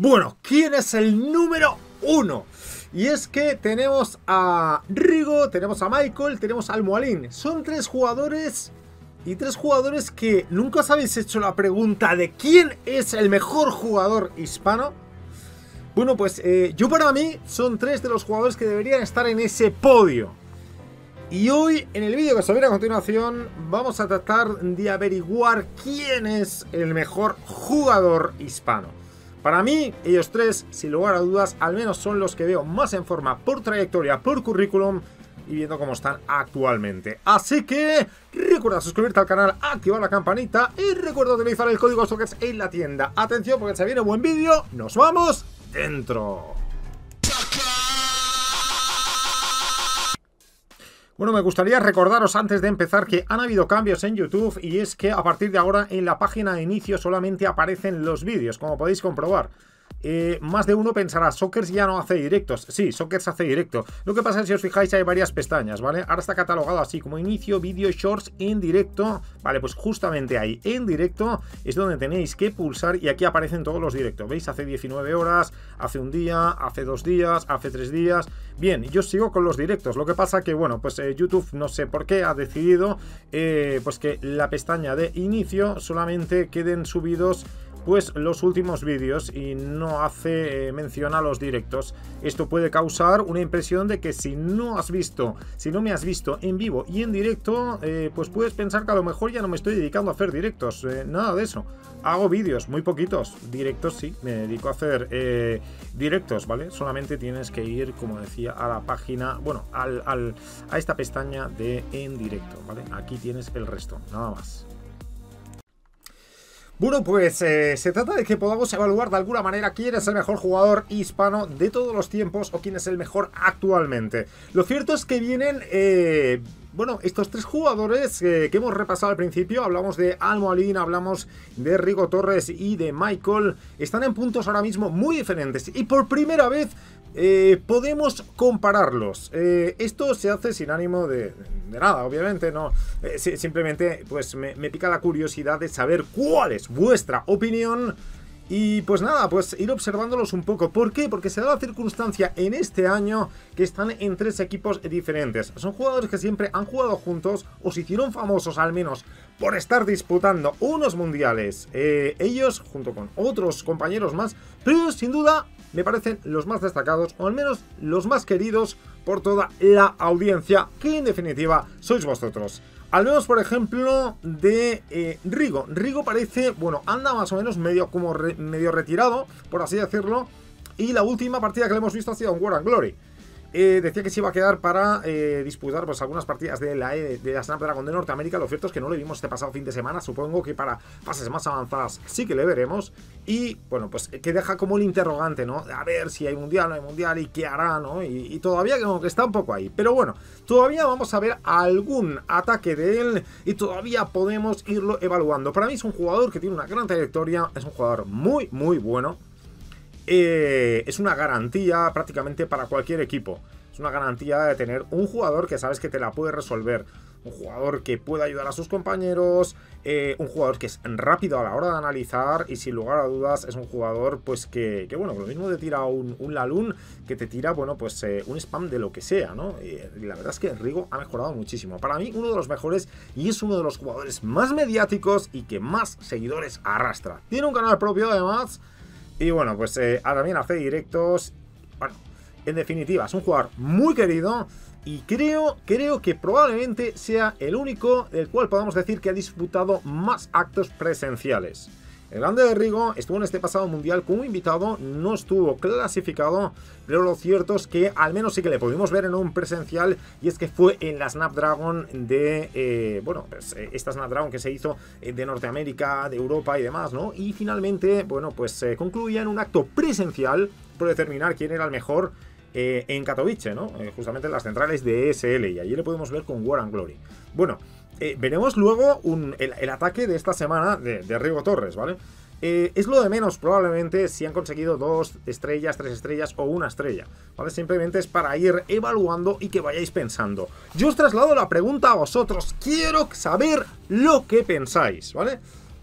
Bueno, ¿quién es el número uno? Y es que tenemos a Rigo, tenemos a Michael, tenemos a Moalín. Son tres jugadores y tres jugadores que nunca os habéis hecho la pregunta de quién es el mejor jugador hispano. Bueno, pues eh, yo para mí son tres de los jugadores que deberían estar en ese podio. Y hoy, en el vídeo que os viene a continuación, vamos a tratar de averiguar quién es el mejor jugador hispano. Para mí, ellos tres, sin lugar a dudas, al menos son los que veo más en forma por trayectoria, por currículum y viendo cómo están actualmente. Así que recuerda suscribirte al canal, activar la campanita y recuerda utilizar el código SOCKETS en la tienda. Atención porque se viene un buen vídeo, nos vamos dentro. Bueno, me gustaría recordaros antes de empezar que han habido cambios en YouTube y es que a partir de ahora en la página de inicio solamente aparecen los vídeos, como podéis comprobar. Eh, más de uno pensará, Sockers ya no hace directos. Sí, Sockers hace directo. Lo que pasa es que si os fijáis hay varias pestañas, ¿vale? Ahora está catalogado así como inicio, vídeo, shorts, en directo. Vale, pues justamente ahí, en directo, es donde tenéis que pulsar y aquí aparecen todos los directos. ¿Veis? Hace 19 horas, hace un día, hace dos días, hace tres días. Bien, yo sigo con los directos. Lo que pasa que, bueno, pues eh, YouTube no sé por qué ha decidido eh, pues que la pestaña de inicio solamente queden subidos pues los últimos vídeos y no hace eh, mención a los directos. Esto puede causar una impresión de que si no has visto, si no me has visto en vivo y en directo, eh, pues puedes pensar que a lo mejor ya no me estoy dedicando a hacer directos, eh, nada de eso. Hago vídeos, muy poquitos, directos sí, me dedico a hacer directos, ¿vale? Solamente tienes que ir, como decía, a la página, bueno, al, a esta pestaña de en directo, ¿vale? Aquí tienes el resto, nada más. Bueno, pues eh, se trata de que podamos evaluar de alguna manera quién es el mejor jugador hispano de todos los tiempos o quién es el mejor actualmente. Lo cierto es que vienen... Eh, bueno, estos tres jugadores eh, que hemos repasado al principio, hablamos de Almoalín, hablamos de Rigo Torres y de Michael, están en puntos ahora mismo muy diferentes. Y por primera vez eh, podemos compararlos. Eh, esto se hace sin ánimo de, nada, obviamente, no. Eh, simplemente, pues me, pica la curiosidad de saber cuál es vuestra opinión. Y pues nada, pues ir observándolos un poco. ¿Por qué? Porque se da la circunstancia en este año que están en tres equipos diferentes. Son jugadores que siempre han jugado juntos o se hicieron famosos al menos por estar disputando unos mundiales. ellos junto con otros compañeros más, pero sin duda me parecen los más destacados, o al menos los más queridos por toda la audiencia, que en definitiva sois vosotros. Al menos, por ejemplo, de eh, Rigo. Rigo parece, bueno, anda más o menos medio como medio retirado, por así decirlo. Y la última partida que le hemos visto ha sido en War and Glory. Eh, decía que se iba a quedar para eh, disputar pues, algunas partidas de la, e, de la Snapdragon de Norteamérica. Lo cierto es que no le vimos este pasado fin de semana. Supongo que para fases más avanzadas sí que le veremos. Y bueno, pues eh, que deja como el interrogante, ¿no? A ver si hay mundial, no hay mundial y qué hará, ¿no? Y, y todavía como que está un poco ahí. Pero bueno, todavía vamos a ver algún ataque de él y todavía podemos irlo evaluando. Para mí es un jugador que tiene una gran trayectoria. Es un jugador muy, muy bueno eh, es una garantía prácticamente para cualquier equipo. Es una garantía de tener un jugador que sabes que te la puede resolver. Un jugador que puede ayudar a sus compañeros. Eh, un jugador que es rápido a la hora de analizar. Y sin lugar a dudas es un jugador pues que, bueno, lo mismo te tira un, un Lalun que te tira, bueno, pues eh, un spam de lo que sea, ¿no? Y, la verdad es que Rigo ha mejorado muchísimo. Para mí uno de los mejores y es uno de los jugadores más mediáticos y que más seguidores arrastra. Tiene un canal propio además. Y bueno, pues eh, ahora también hace directos. Bueno, en definitiva, es un jugador muy querido. Y creo, creo que probablemente sea el único del cual podamos decir que ha disputado más actos presenciales. El grande de Rigo estuvo en este pasado mundial como invitado, no estuvo clasificado, pero lo cierto es que al menos sí que le pudimos ver en un presencial y es que fue en la Snapdragon de, eh, bueno, pues, eh, esta Snapdragon que se hizo eh, de Norteamérica, de Europa y demás, ¿no? Y finalmente, bueno, pues se concluía en un acto presencial por determinar quién era el mejor en Katowice, ¿no? justamente en las centrales de SL y allí le podemos ver con War and Glory. Bueno, eh, veremos luego el, ataque de esta semana de, de Rigo Torres, ¿vale? Eh, es lo de menos probablemente si han conseguido dos estrellas, tres estrellas o una estrella, ¿vale? Simplemente es para ir evaluando y que vayáis pensando. Yo os traslado la pregunta a vosotros, quiero saber lo que pensáis, ¿vale?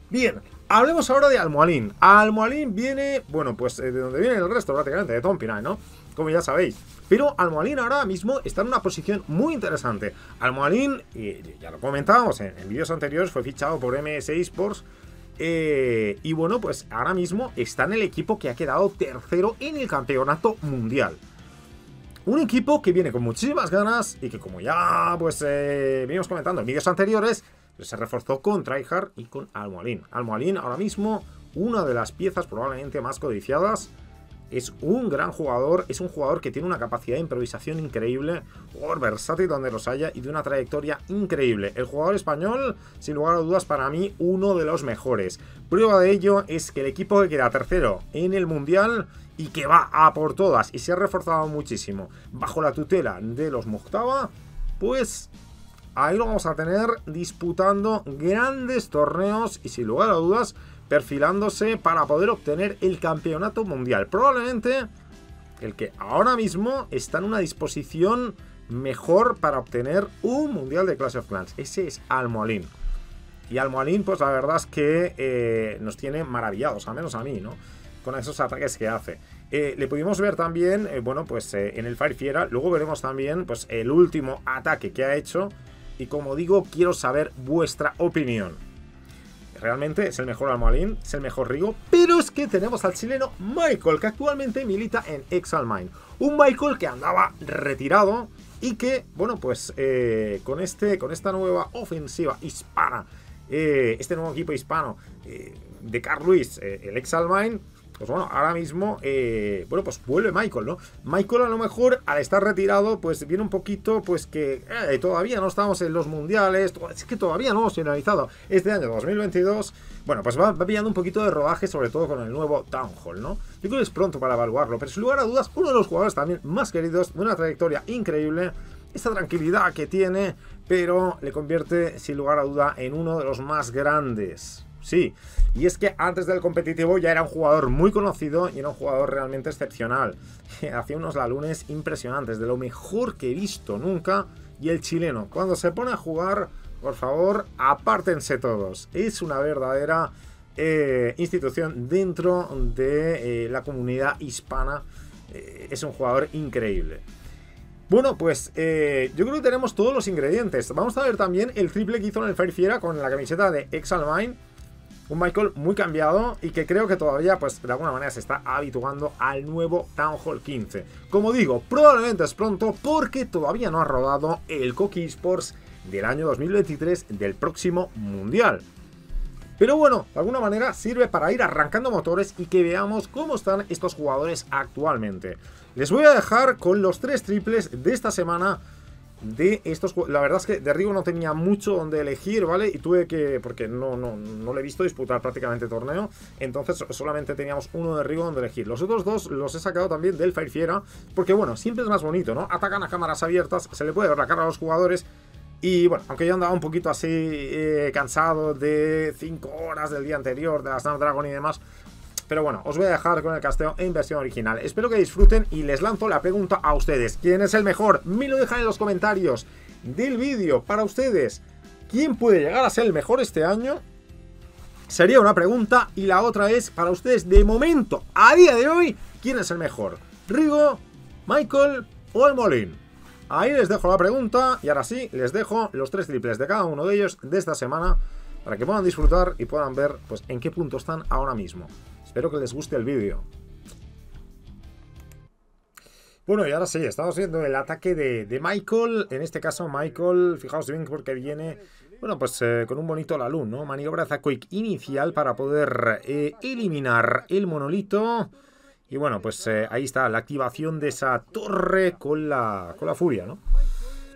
Bien, hablemos ahora de Almoalín. Almoalín viene, bueno, pues eh, de donde viene el resto prácticamente, de Tom ¿no? como ya sabéis. Pero Almohalín ahora mismo está en una posición muy interesante. Almohalín, ya lo comentábamos en, vídeos anteriores, fue fichado por MS Sports. Eh, y bueno, pues ahora mismo está en el equipo que ha quedado tercero en el campeonato mundial. Un equipo que viene con muchísimas ganas y que como ya pues eh, venimos comentando en vídeos anteriores, se reforzó con Tryhard y con Almohalín. Almohalín ahora mismo una de las piezas probablemente más codiciadas es un gran jugador, es un jugador que tiene una capacidad de improvisación increíble, jugador versátil donde los haya y de una trayectoria increíble. El jugador español, sin lugar a dudas, para mí uno de los mejores. Prueba de ello es que el equipo que queda tercero en el Mundial y que va a por todas y se ha reforzado muchísimo bajo la tutela de los Moctava, pues ahí lo vamos a tener disputando grandes torneos y sin lugar a dudas perfilándose para poder obtener el campeonato mundial. Probablemente el que ahora mismo está en una disposición mejor para obtener un mundial de Clash of Clans. Ese es Almolin Y Almolin, pues la verdad es que eh, nos tiene maravillados, al menos a mí, ¿no? Con esos ataques que hace. Eh, le pudimos ver también, eh, bueno, pues en el Fire Fiera. Luego veremos también, pues, el último ataque que ha hecho. Y como digo, quiero saber vuestra opinión. Realmente es el mejor Almalín, es el mejor Rigo, pero es que tenemos al chileno Michael, que actualmente milita en Exalmine. Un Michael que andaba retirado y que, bueno, pues eh, con, este, con esta nueva ofensiva hispana, eh, este nuevo equipo hispano eh, de Carl Luis, el Exalmine, pues bueno, ahora mismo, eh, bueno, pues vuelve Michael, ¿no? Michael a lo mejor al estar retirado, pues viene un poquito, pues que eh, todavía no estamos en los mundiales, es que todavía no hemos finalizado este año 2022. Bueno, pues va, pillando un poquito de rodaje, sobre todo con el nuevo Town Hall, ¿no? Yo es pronto para evaluarlo, pero sin lugar a dudas, uno de los jugadores también más queridos, de una trayectoria increíble, esta tranquilidad que tiene, pero le convierte sin lugar a duda en uno de los más grandes sí. Y es que antes del competitivo ya era un jugador muy conocido y era un jugador realmente excepcional. Hacía unos lalunes impresionantes, de lo mejor que he visto nunca. Y el chileno, cuando se pone a jugar, por favor, apártense todos. Es una verdadera eh, institución dentro de eh, la comunidad hispana. Eh, es un jugador increíble. Bueno, pues yo creo que tenemos todos los ingredientes. Vamos a ver también el triple que hizo en el Fair Fiera con la camiseta de Exalmine. Un Michael muy cambiado y que creo que todavía, pues de alguna manera, se está habituando al nuevo Town Hall 15. Como digo, probablemente es pronto porque todavía no ha rodado el Cookie Sports del año 2023 del próximo Mundial. Pero bueno, de alguna manera sirve para ir arrancando motores y que veamos cómo están estos jugadores actualmente. Les voy a dejar con los tres triples de esta semana de estos La verdad es que de Rigo no tenía mucho donde elegir, ¿vale? Y tuve que... Porque no, no, no le he visto disputar prácticamente torneo. Entonces solamente teníamos uno de Rigo donde elegir. Los otros dos los he sacado también del Firefiera Fiera. Porque bueno, siempre es más bonito, ¿no? Atacan a cámaras abiertas, se le puede ver la cara a los jugadores. Y bueno, aunque yo andaba un poquito así eh, cansado de 5 horas del día anterior, de las Dragon y demás, pero bueno, os voy a dejar con el casteo en versión original. Espero que disfruten y les lanzo la pregunta a ustedes. ¿Quién es el mejor? Me lo dejan en los comentarios del vídeo para ustedes. ¿Quién puede llegar a ser el mejor este año? Sería una pregunta y la otra es para ustedes de momento, a día de hoy, ¿quién es el mejor? ¿Rigo, Michael o el Molin? Ahí les dejo la pregunta y ahora sí les dejo los tres triples de cada uno de ellos de esta semana para que puedan disfrutar y puedan ver pues en qué punto están ahora mismo. Espero que les guste el vídeo. Bueno, y ahora sí, estamos viendo el ataque de, Michael. En este caso, Michael, fijaos bien porque viene, bueno, pues eh, con un bonito la luz, ¿no? Maniobra Zakuic inicial para poder eh, eliminar el monolito. Y bueno, pues eh, ahí está la activación de esa torre con la, con la furia, ¿no?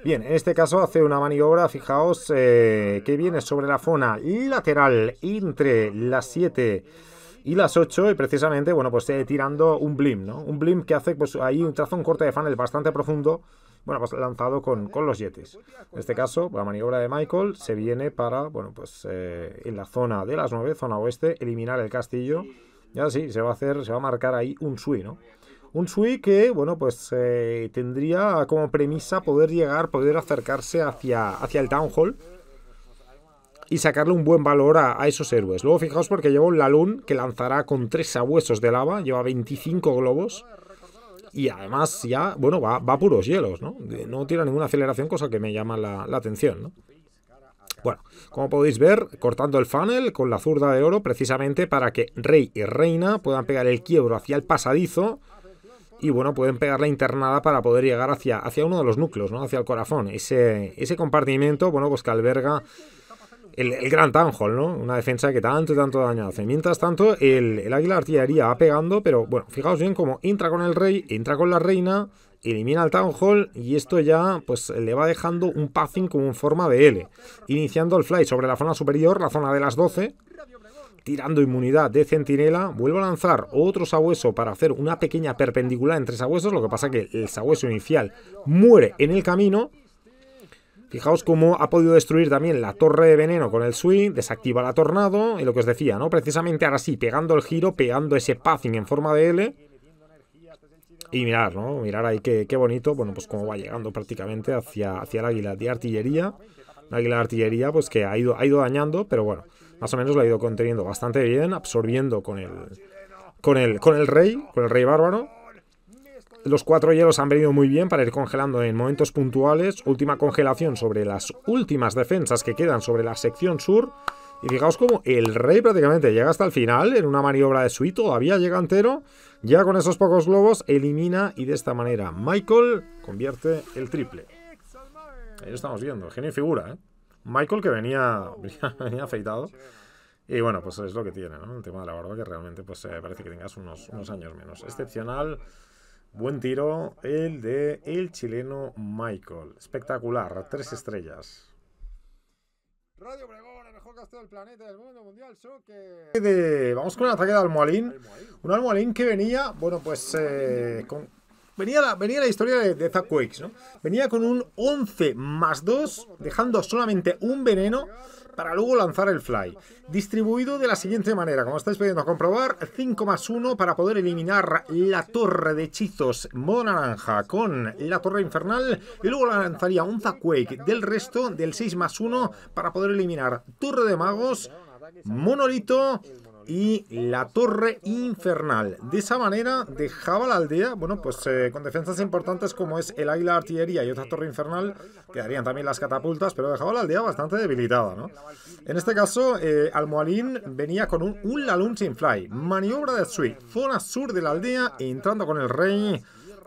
Bien, en este caso hace una maniobra, fijaos, que viene sobre la zona lateral entre las 7 y las 8 y precisamente, bueno, pues eh, tirando un blimp, ¿no? Un blimp que hace pues ahí un trazo, un corte de funnel bastante profundo, bueno, pues lanzado con, con los yetis. En este caso, la maniobra de Michael se viene para, bueno, pues eh, en la zona de las 9, zona oeste, eliminar el castillo y ahora sí, se va a hacer, se va a marcar ahí un sui, ¿no? Un sui que, bueno, pues eh, tendría como premisa poder llegar, poder acercarse hacia, hacia el Town Hall, y sacarle un buen valor a, esos héroes. Luego fijaos porque lleva un Lalun que lanzará con tres sabuesos de lava, lleva 25 globos. Y además ya, bueno, va, va puros hielos, ¿no? No tira ninguna aceleración, cosa que me llama la, atención, ¿no? Bueno, como podéis ver, cortando el funnel con la zurda de oro precisamente para que rey y reina puedan pegar el quiebro hacia el pasadizo y bueno, pueden pegar la internada para poder llegar hacia, hacia uno de los núcleos, ¿no? Hacia el corazón. Ese, ese compartimiento, bueno, pues que alberga el, gran Tanjol, ¿no? Una defensa que tanto y tanto daño hace. Mientras tanto, el, águila artillería va pegando, pero bueno, fijaos bien cómo entra con el rey, entra con la reina, elimina al Town Hall y esto ya pues le va dejando un passing como en forma de L. Iniciando el fly sobre la zona superior, la zona de las 12. Tirando inmunidad de centinela, vuelvo a lanzar otro sabueso para hacer una pequeña perpendicular entre sabuesos, lo que pasa que el sabueso inicial muere en el camino Fijaos cómo ha podido destruir también la torre de veneno con el swing, desactiva la tornado y lo que os decía, ¿no? Precisamente ahora sí, pegando el giro, pegando ese pathing en forma de L. Y mirar, ¿no? Mirar ahí qué, bonito, bueno, pues cómo va llegando prácticamente hacia, hacia el águila de artillería. El águila de artillería, pues que ha ido, ha ido dañando, pero bueno, más o menos lo ha ido conteniendo bastante bien, absorbiendo con el, con el, con el rey, con el rey bárbaro. Los cuatro hielos han venido muy bien para ir congelando en momentos puntuales. Última congelación sobre las últimas defensas que quedan sobre la sección sur. Y fijaos como el rey prácticamente llega hasta el final en una maniobra de suite. todavía llega entero. Ya con esos pocos globos elimina y de esta manera Michael convierte el triple. Ahí lo estamos viendo, genio figura, ¿eh? Michael que venía, venía afeitado. Y bueno, pues es lo que tiene, ¿no? El tema de la barba que realmente pues parece que tengas unos, unos años menos. Excepcional. Buen tiro el de el chileno Michael. Espectacular, tres estrellas. vamos con el ataque de Almoalín. Un Almoalín que venía, bueno, pues eh, venía, la, venía la historia de, de ¿no? Venía con un 11 más 2, dejando solamente un veneno para luego lanzar el fly. Distribuido de la siguiente manera, como estáis a comprobar, 5 más 1 para poder eliminar la torre de hechizos modo naranja con la torre infernal y luego lanzaría un Zaquake del resto del 6 más 1 para poder eliminar torre de magos, monolito y la torre infernal. De esa manera dejaba la aldea, bueno, pues eh, con defensas importantes como es el águila artillería y otra torre infernal, quedarían también las catapultas, pero dejaba la aldea bastante debilitada, ¿no? En este caso, eh, venía con un, un Lalun sin fly, maniobra de Sui, zona sur de la aldea, entrando con el rey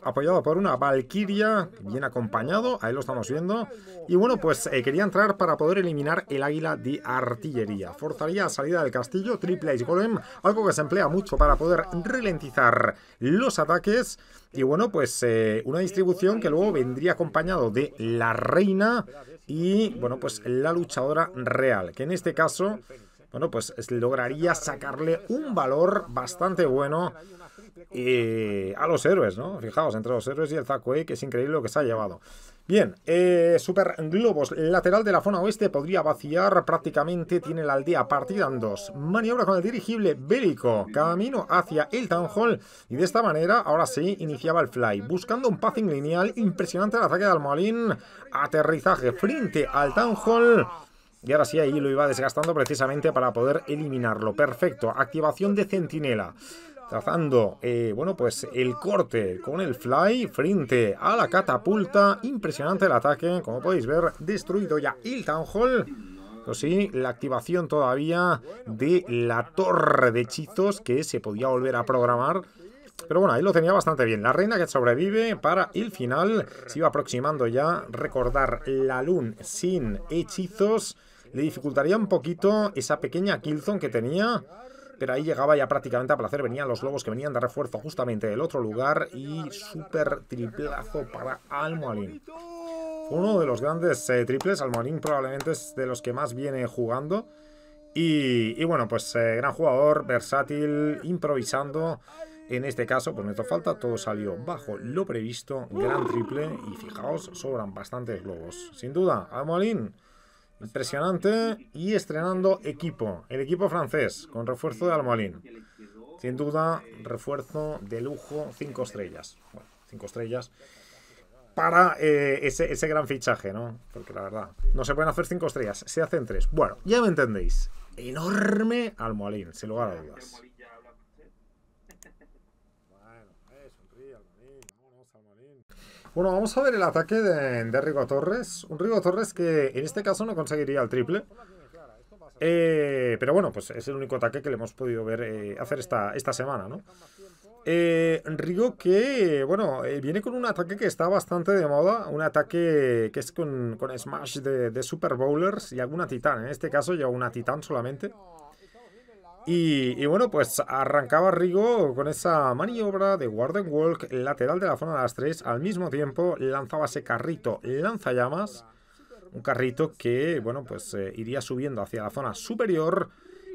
apoyado por una Valkyria, bien acompañado, ahí lo estamos viendo. Y bueno, pues eh, quería entrar para poder eliminar el águila de artillería. Forzaría salida del castillo, triple Ice Golem, algo que se emplea mucho para poder ralentizar los ataques. Y bueno, pues eh, una distribución que luego vendría acompañado de la reina y, bueno, pues la luchadora real, que en este caso, bueno, pues lograría sacarle un valor bastante bueno eh, a los héroes, ¿no? Fijaos, entre los héroes y el Zakue, que es increíble lo que se ha llevado. Bien, eh, Super Globos, lateral de la zona oeste, podría vaciar prácticamente, tiene la aldea partida en dos. Maniobra con el dirigible bélico, camino hacia el Town Hall, y de esta manera, ahora sí, iniciaba el fly, buscando un passing lineal, impresionante el ataque de Almoalín, aterrizaje frente al Town Hall... Y ahora sí, ahí lo iba desgastando precisamente para poder eliminarlo. Perfecto. Activación de centinela trazando eh, bueno, pues el corte con el fly frente a la catapulta. Impresionante el ataque, como podéis ver, destruido ya el Town Hall. Pues sí, la activación todavía de la torre de hechizos que se podía volver a programar. Pero bueno, ahí lo tenía bastante bien. La reina que sobrevive para el final. Se iba aproximando ya. Recordar la lun sin hechizos. Le dificultaría un poquito esa pequeña Killzone que tenía pero ahí llegaba ya prácticamente a placer. Venían los globos que venían de refuerzo justamente del otro lugar y súper triplazo para Almoharín. Uno de los grandes eh, triples, Almolín probablemente es de los que más viene jugando. Y, bueno, pues eh, gran jugador, versátil, improvisando. En este caso, pues no hizo falta, todo salió bajo lo previsto, gran triple y fijaos, sobran bastantes globos. Sin duda, Almolín. Impresionante y estrenando equipo, el equipo francés, con refuerzo de Almolín. Sin duda, refuerzo de lujo, Cinco estrellas. Bueno, cinco estrellas para eh, ese, ese, gran fichaje, ¿no? Porque la verdad, no se pueden hacer cinco estrellas, se hacen tres. Bueno, ya me entendéis. Enorme Almolín, sin lugar a dudas. Bueno, vamos a ver el ataque de, Rigo Torres. Un Rigo Torres que en este caso no conseguiría el triple. Eh, pero bueno, pues es el único ataque que le hemos podido ver eh, hacer esta, esta semana, ¿no? Eh, Rigo que, bueno, eh, viene con un ataque que está bastante de moda, un ataque que es con, smash de, Super Bowlers y alguna titán, en este caso ya una titán solamente. Y, bueno, pues arrancaba Rigo con esa maniobra de Warden Walk lateral de la zona de las tres. Al mismo tiempo lanzaba ese carrito lanzallamas. Un carrito que, bueno, pues eh, iría subiendo hacia la zona superior.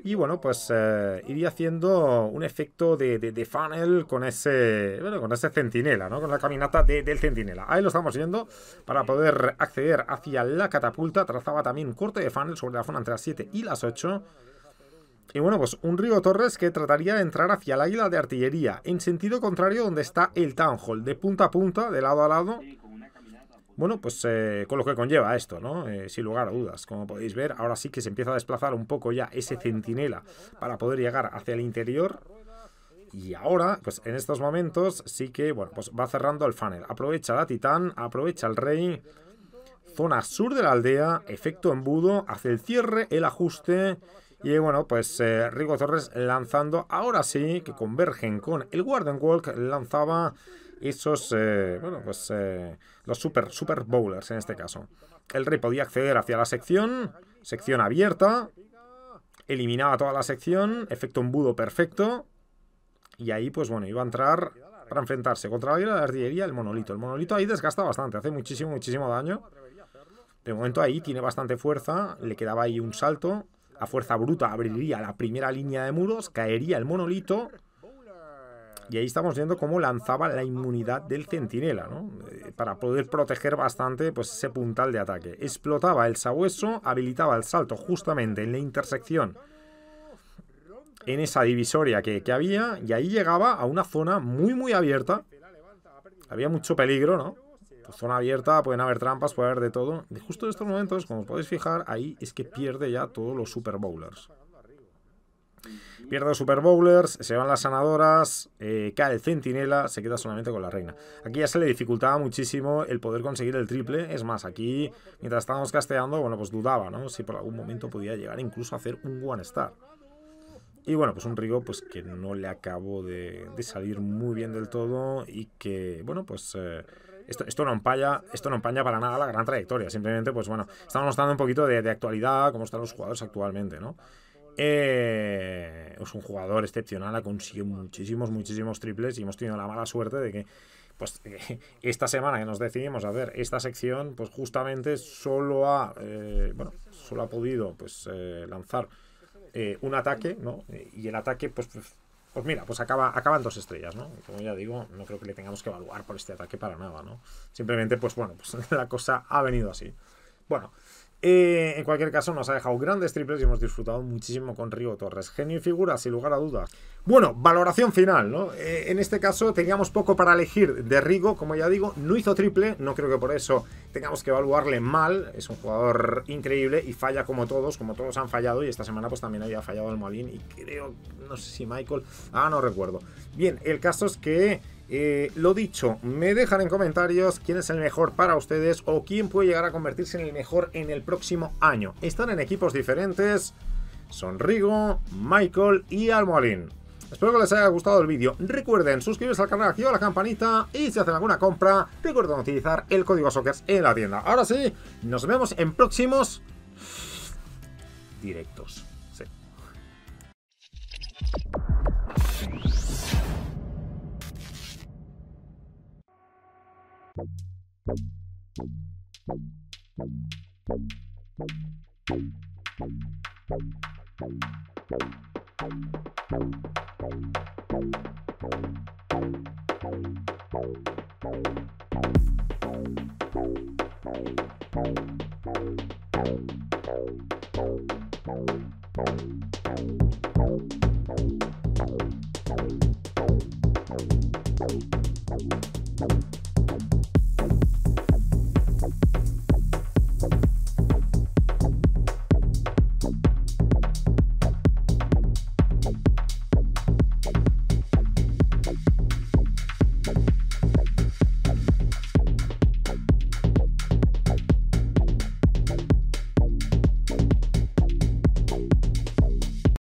Y bueno, pues eh, iría haciendo un efecto de, de, funnel con ese. Bueno, con ese centinela, ¿no? Con la caminata del centinela. Ahí lo estamos viendo. Para poder acceder hacia la catapulta. Trazaba también un corte de funnel sobre la zona entre las 7 y las 8 y bueno, pues un Río Torres que trataría de entrar hacia la isla de artillería, en sentido contrario donde está el Town Hall, de punta a punta, de lado a lado. Bueno, pues eh, con lo que conlleva esto, ¿no? Eh, sin lugar a dudas. Como podéis ver, ahora sí que se empieza a desplazar un poco ya ese centinela para poder llegar hacia el interior. Y ahora, pues en estos momentos sí que, bueno, pues va cerrando el funnel. Aprovecha la titán, aprovecha el rey. Zona sur de la aldea, efecto embudo, hace el cierre, el ajuste y bueno, pues eh, rigo Torres lanzando, ahora sí, que convergen con el Guardian Walk, lanzaba esos, eh, bueno, pues eh, los super, super bowlers en este caso. El rey podía acceder hacia la sección, sección abierta, eliminaba toda la sección, efecto embudo perfecto, y ahí pues bueno, iba a entrar para enfrentarse contra la guerra de la artillería el monolito. El monolito ahí desgasta bastante, hace muchísimo, muchísimo daño. De momento ahí tiene bastante fuerza, le quedaba ahí un salto, a fuerza bruta abriría la primera línea de muros, caería el monolito y ahí estamos viendo cómo lanzaba la inmunidad del centinela, ¿no? Eh, para poder proteger bastante pues, ese puntal de ataque. Explotaba el sabueso, habilitaba el salto justamente en la intersección, en esa divisoria que había, y ahí llegaba a una zona muy, muy abierta. Había mucho peligro, ¿no? Pues, zona abierta, pueden haber trampas, puede haber de todo. de justo en estos momentos, como podéis fijar, ahí es que pierde ya todos los Super Bowlers. Pierde los Super Bowlers, se van las sanadoras, eh, cae el centinela, se queda solamente con la reina. Aquí ya se le dificultaba muchísimo el poder conseguir el triple. Es más, aquí, mientras estábamos casteando, bueno, pues dudaba, ¿no? Si por algún momento podía llegar incluso a hacer un One Star. Y bueno, pues un Rigo pues que no le acabó de, salir muy bien del todo y que, bueno, pues... Eh, esto, no empaña, esto no empaña para nada la gran trayectoria. Simplemente, pues bueno, estamos dando un poquito de, actualidad, cómo están los jugadores actualmente, ¿no? Eh, es un jugador excepcional, ha conseguido muchísimos, muchísimos triples y hemos tenido la mala suerte de que pues esta semana que nos decidimos a hacer esta sección, pues justamente solo ha, eh, bueno, solo ha podido pues eh, lanzar un ataque, ¿no? Y el ataque, pues, pues pues mira, pues acaba, acaban dos estrellas, ¿no? Como ya digo, no creo que le tengamos que evaluar por este ataque para nada, ¿no? Simplemente, pues bueno, pues la cosa ha venido así. Bueno, eh, en cualquier caso, nos ha dejado grandes triples y hemos disfrutado muchísimo con Rigo Torres. Genio y figura, sin lugar a dudas. Bueno, valoración final, ¿no? Eh, en este caso teníamos poco para elegir de Rigo, como ya digo, no hizo triple, no creo que por eso tengamos que evaluarle mal, es un jugador increíble y falla como todos, como todos han fallado y esta semana pues también había fallado el Molín y creo, no sé si Michael, ah, no recuerdo. Bien, el caso es que eh, lo dicho, me dejan en comentarios quién es el mejor para ustedes o quién puede llegar a convertirse en el mejor en el próximo año. Están en equipos diferentes. Son Rigo, Michael y Almorín. Espero que les haya gustado el vídeo. Recuerden suscribirse al canal, activar la campanita y si hacen alguna compra, recuerden utilizar el código SOCKERS en la tienda. Ahora sí, nos vemos en próximos directos. Sí. Bye.